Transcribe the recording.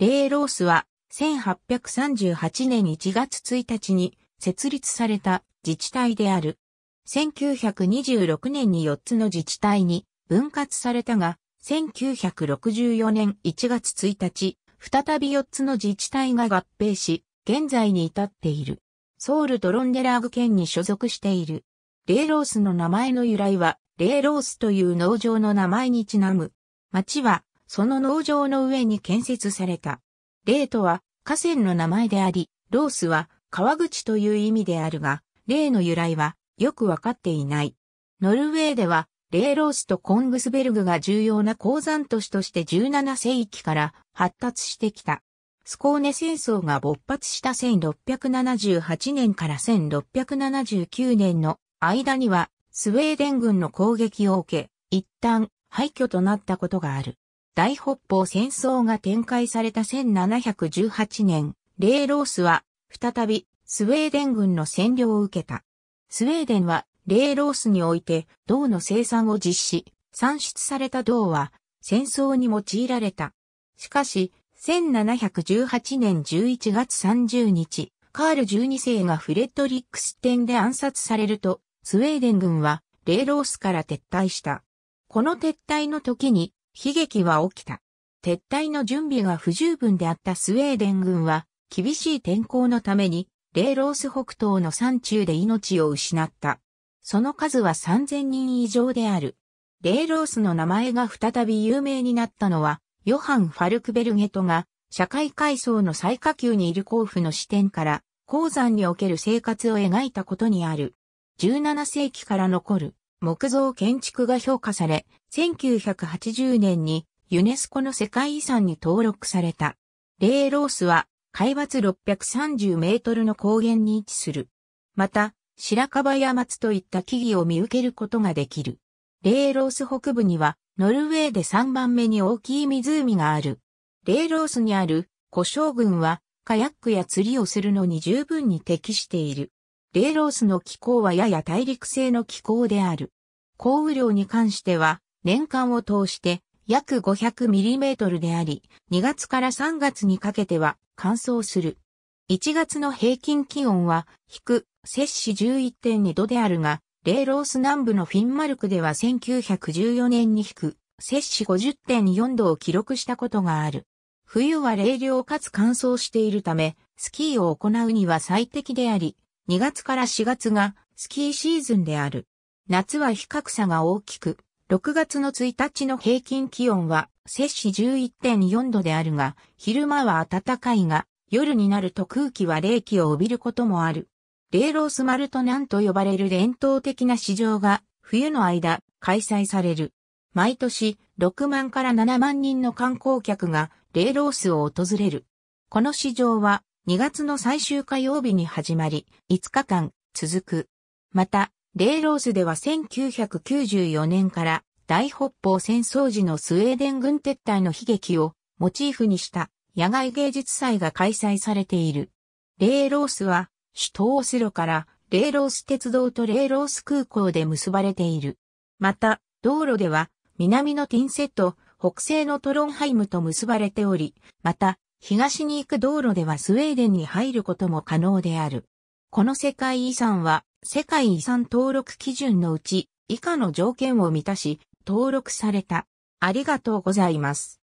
レイ・ロースは、1838年1月1日に設立された自治体である。1926年に4つの自治体に分割されたが、1964年1月1日、再び4つの自治体が合併し、現在に至っている。ソウルとロンデラーグ県に所属している。レイロースの名前の由来は、レイロースという農場の名前にちなむ。町は、その農場の上に建設された。レーとは河川の名前であり、ロースは川口という意味であるが、レーの由来はよくわかっていない。ノルウェーでは、レーロースとコングスベルグが重要な鉱山都市として17世紀から発達してきた。スコーネ戦争が勃発した1678年から1679年の間にはスウェーデン軍の攻撃を受け、一旦廃墟となったことがある。大北方戦争が展開された1718年、レイロースは再びスウェーデン軍の占領を受けた。スウェーデンはレイロースにおいて銅の生産を実施、産出された銅は戦争に用いられた。しかし、1718年11月30日、カール12世がフレッドリックス展で暗殺されると、スウェーデン軍はレイロースから撤退した。この撤退の時に悲劇は起きた。撤退の準備が不十分であったスウェーデン軍は、厳しい天候のために、レーロース北東の山中で命を失った。その数は3000人以上である。レーロースの名前が再び有名になったのは、ヨハン・ファルクベルゲトが、社会階層の最下級にいる甲府の視点から、鉱山における生活を描いたことにある。17世紀から残る木造建築が評価され、1980年にユネスコの世界遺産に登録された。レーロースは海抜630メートルの高原に位置する。また、白樺や松といった木々を見受けることができる。レーロース北部には、ノルウェーで3番目に大きい湖がある。レーロースにある古将軍は、カヤックや釣りをするのに十分に適している。レーロースの気候はやや大陸性の気候である。降雨量に関しては、年間を通して約 500mm であり、2月から3月にかけては乾燥する。1月の平均気温は、低、摂氏11.2度であるが、レーロース南部のフィンマルクでは1914年に低、摂氏50.4度を記録したことがある。冬は冷涼かつ乾燥しているため、スキーを行うには最適であり、2月から4月がスキーシーズンである。夏は比較差が大きく、6月の1日の平均気温は摂氏11.4度であるが、昼間は暖かいが、夜になると空気は冷気を帯びることもある。レーロースマルトナンと呼ばれる伝統的な市場が冬の間開催される。毎年6万から7万人の観光客がレーロースを訪れる。この市場は2月の最終火曜日に始まり、5日間続く。また、レイロースでは1994年から大北方戦争時のスウェーデン軍撤退の悲劇をモチーフにした野外芸術祭が開催されている。レイロースは首都オスロからレイロース鉄道とレイロース空港で結ばれている。また、道路では南のティンセット、北西のトロンハイムと結ばれており、また、東に行く道路ではスウェーデンに入ることも可能である。この世界遺産は、世界遺産登録基準のうち、以下の条件を満たし、登録された。ありがとうございます。